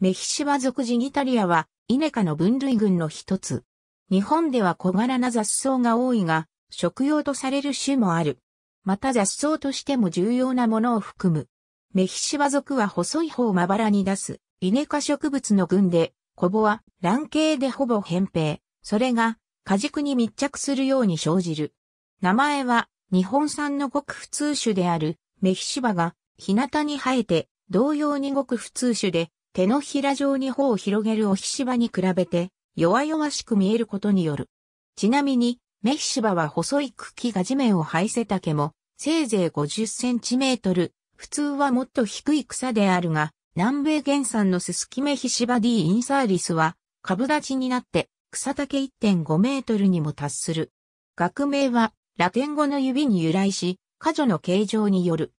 メヒシワ属ジギタリアは、イネ科の分類群の一つ。日本では小柄な雑草が多いが、食用とされる種もある。また雑草としても重要なものを含む。メヒシワ属は細い方をまばらに出す、イネ科植物の群で、コボは卵形でほぼ扁平。それが、果軸に密着するように生じる。名前は、日本産のごく普通種である、メヒシバが、日向に生えて、同様にごく普通種で、手のひら状に頬を広げるおひしばに比べて、弱々しく見えることによる。ちなみに、メヒシバは細い茎が地面を排せた毛も、せいぜい50センチメートル、普通はもっと低い草であるが、南米原産のススキメヒシバ D インサーリスは、株立ちになって草丈1.5メートルにも達する。学名はラテン語の指に由来し、果女の形状による。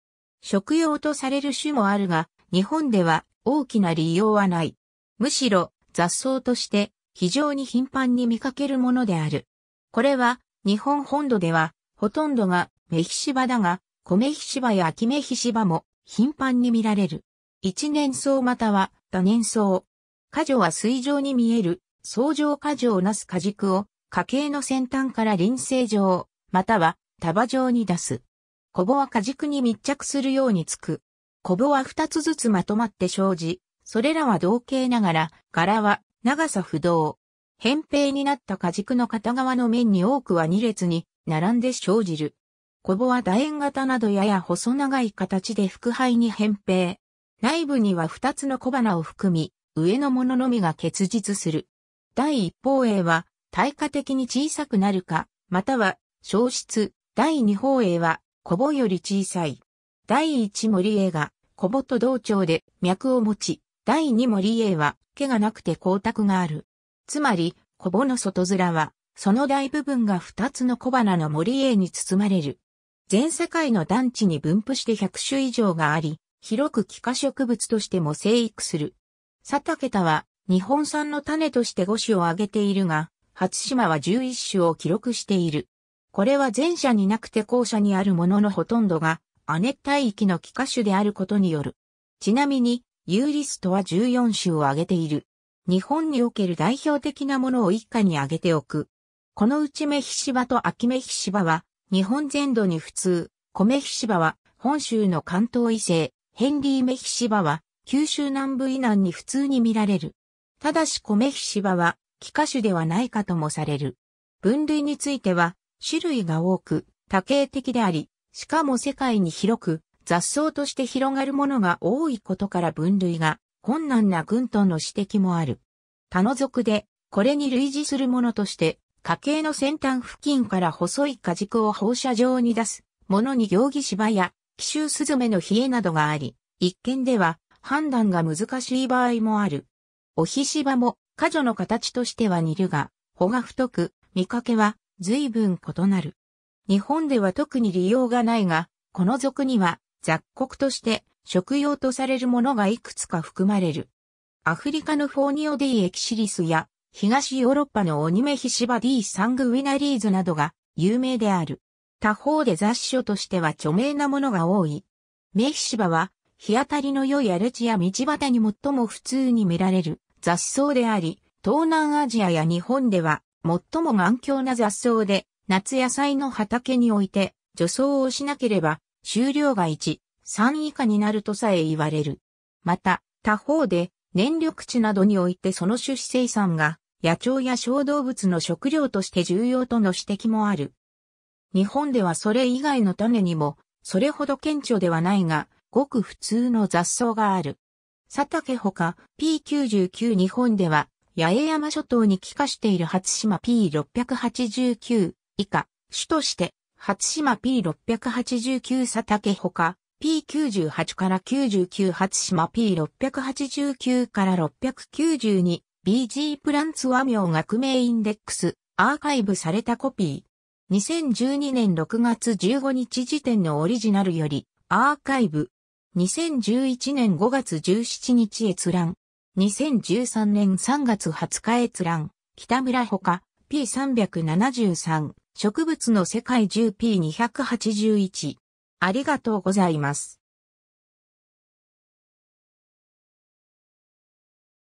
食用とされる種もあるが、日本では大きな利用はない。むしろ雑草として非常に頻繁に見かけるものである。これは日本本土ではほとんどがメヒシバだが、コメヒシバやキメヒシバも頻繁に見られる。一年草または多年草。果樹は水上に見える、草乗果樹をなす果軸を、家計の先端から輪生状、または束状に出す。コぼは果軸に密着するようにつく。コブは二つずつまとまって生じ、それらは同型ながら、柄は長さ不動。扁平になった果軸の片側の面に多くは二列に並んで生じる。コブは楕円型などやや細長い形で腹背に扁平。内部には二つの小花を含み、上のもののみが結実する。第一方鋭は、対価的に小さくなるか、または、消失。第二方鋭は、コボより小さい。第一森栄が、小保と同調で脈を持ち、第二森栄は、毛がなくて光沢がある。つまり、小保の外面は、その大部分が二つの小花の森栄に包まれる。全世界の団地に分布して100種以上があり、広く気化植物としても生育する。サタケタは日本産の種として5種を挙げているが、初島は11種を記録している。これは前者になくて後者にあるもののほとんどが亜熱帯域の幾化種であることによる。ちなみに、ユーリストは14種を挙げている。日本における代表的なものを一家に挙げておく。このうちメヒシバとキメヒシバは、日本全土に普通、コメヒシバは、本州の関東以西、ヘンリーメヒシバは、九州南部以南に普通に見られる。ただしコメヒシバは、幾化種ではないかともされる。分類については、種類が多く、多形的であり、しかも世界に広く、雑草として広がるものが多いことから分類が困難な群との指摘もある。他の族で、これに類似するものとして、家計の先端付近から細い果軸を放射状に出す、ものに行儀芝や、奇襲スズメの冷えなどがあり、一見では判断が難しい場合もある。おひしばも、果女の形としては似るが、穂が太く、見かけは随分異なる。日本では特に利用がないが、この属には雑穀として食用とされるものがいくつか含まれる。アフリカのフォーニオディエキシリスや東ヨーロッパのオニメヒシバディサングウィナリーズなどが有名である。他方で雑種としては著名なものが多い。メヒシバは日当たりの良い荒ル地や道端に最も普通に見られる雑草であり、東南アジアや日本では最も頑強な雑草で夏野菜の畑において除草をしなければ収量が1、3以下になるとさえ言われる。また、他方で燃緑地などにおいてその種子生産が野鳥や小動物の食料として重要との指摘もある。日本ではそれ以外の種にも、それほど顕著ではないが、ごく普通の雑草がある。佐竹ほか P99 日本では、八重山諸島に帰化している初島 P689 以下、主として、初島 P689 佐竹ほか、P98 から99初島 P689 から 692BG プランツ和名学名インデックスアーカイブされたコピー2012年6月15日時点のオリジナルよりアーカイブ2011年5月17日閲覧2013年3月20日閲覧北村ほか P373 植物の世界 10P281。ありがとうございます。